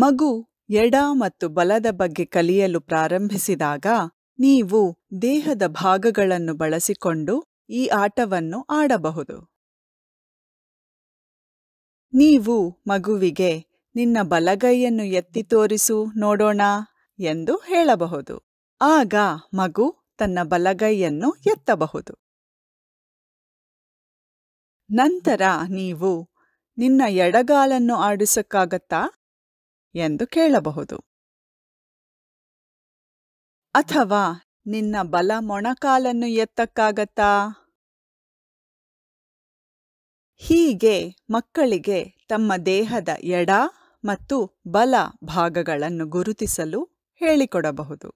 ಮಗು ಎಡ ಮತ್ತು ಬಲದ ಬಗ್ಗೆ ಕಲಿಯಲು ಪ್ರಾರಂಭಿಸಿದಾಗ ನೀವು ದೇಹದ ಭಾಗಗಳನ್ನು ಬಳಸಿಕೊಂಡು ಈ ಆಟವನ್ನು ಆಡಬಹುದು ನೀವು ಮಗುವಿಗೆ ನಿನ್ನ ಬಲಗೈಯನ್ನು ಎತ್ತಿ ತೋರಿಸು ನೋಡೋಣ ಎಂದು ಹೇಳಬಹುದು ಆಗ ಮಗು ತನ್ನ ಬಲಗೈಯನ್ನು ಎತ್ತಬಹುದು ನಂತರ ನೀವು ನಿನ್ನ ಎಡಗಾಲನ್ನು ಆಡಿಸೋಕ್ಕಾಗತ್ತಾ ಎಂದು ಕೇಳಬಹುದು ಅಥವಾ ನಿನ್ನ ಬಲ ಮೊಣಕಾಲನ್ನು ಎತ್ತಕ್ಕಾಗತ್ತಾ ಹೀಗೆ ಮಕ್ಕಳಿಗೆ ತಮ್ಮ ದೇಹದ ಎಡ ಮತ್ತು ಬಲ ಭಾಗಗಳನ್ನು ಗುರುತಿಸಲು ಹೇಳಿಕೊಡಬಹುದು